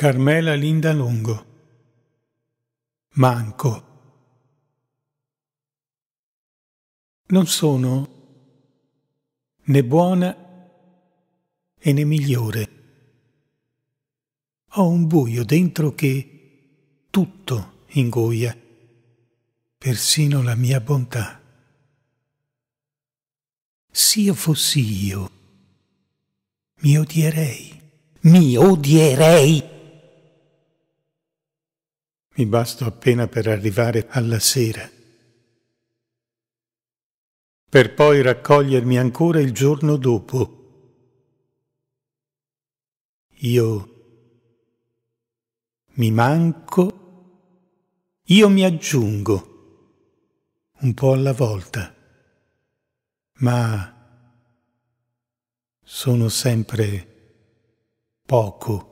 Carmela Linda Longo Manco Non sono né buona e né migliore. Ho un buio dentro che tutto ingoia, persino la mia bontà. S'io fossi io, mi odierei, mi odierei mi basto appena per arrivare alla sera. Per poi raccogliermi ancora il giorno dopo. Io mi manco, io mi aggiungo, un po' alla volta, ma sono sempre poco.